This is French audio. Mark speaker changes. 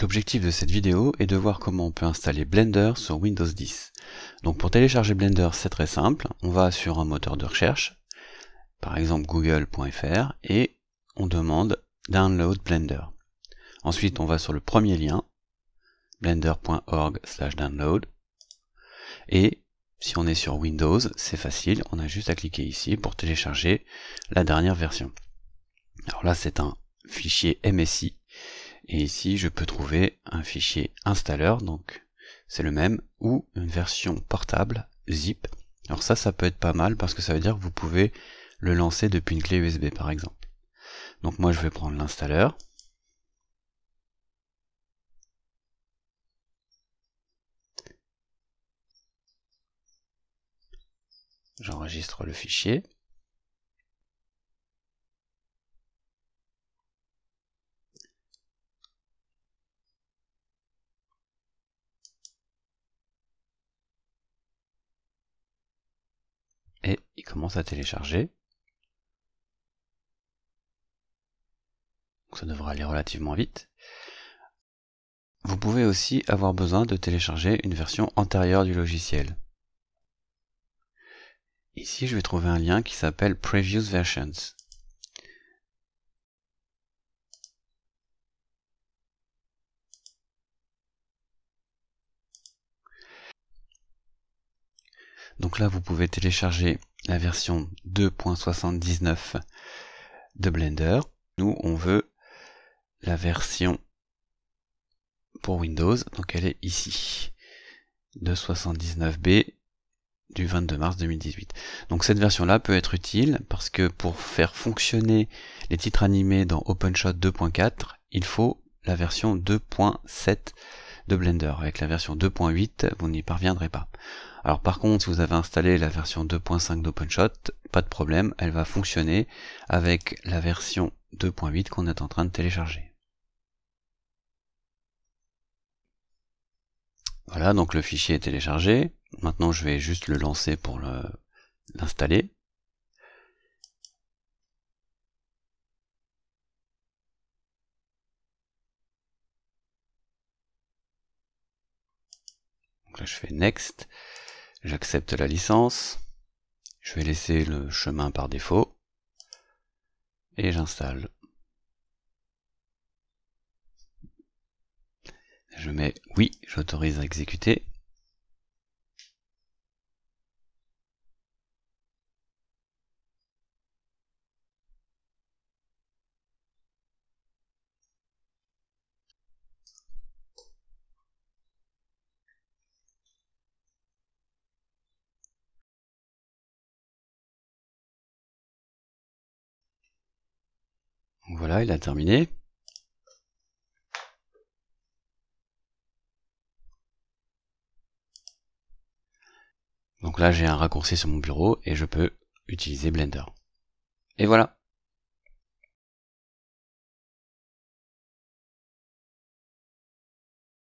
Speaker 1: L'objectif de cette vidéo est de voir comment on peut installer Blender sur Windows 10. Donc pour télécharger Blender, c'est très simple. On va sur un moteur de recherche, par exemple google.fr, et on demande Download Blender. Ensuite, on va sur le premier lien, blender.org download. Et si on est sur Windows, c'est facile, on a juste à cliquer ici pour télécharger la dernière version. Alors là, c'est un fichier MSI et ici, je peux trouver un fichier installeur, donc c'est le même, ou une version portable zip. Alors ça, ça peut être pas mal parce que ça veut dire que vous pouvez le lancer depuis une clé USB par exemple. Donc moi, je vais prendre l'installeur. J'enregistre le fichier. et il commence à télécharger. ça devrait aller relativement vite. Vous pouvez aussi avoir besoin de télécharger une version antérieure du logiciel. Ici, je vais trouver un lien qui s'appelle Previous Versions. Donc là, vous pouvez télécharger la version 2.79 de Blender. Nous, on veut la version pour Windows, donc elle est ici, 279B du 22 mars 2018. Donc cette version-là peut être utile parce que pour faire fonctionner les titres animés dans OpenShot 2.4, il faut la version 2.7 de Blender. Avec la version 2.8, vous n'y parviendrez pas. Alors par contre, si vous avez installé la version 2.5 d'OpenShot, pas de problème, elle va fonctionner avec la version 2.8 qu'on est en train de télécharger. Voilà, donc le fichier est téléchargé. Maintenant, je vais juste le lancer pour l'installer. je fais Next, j'accepte la licence, je vais laisser le chemin par défaut, et j'installe. Je mets oui, j'autorise à exécuter. Voilà, il a terminé. Donc là, j'ai un raccourci sur mon bureau et je peux utiliser Blender. Et voilà.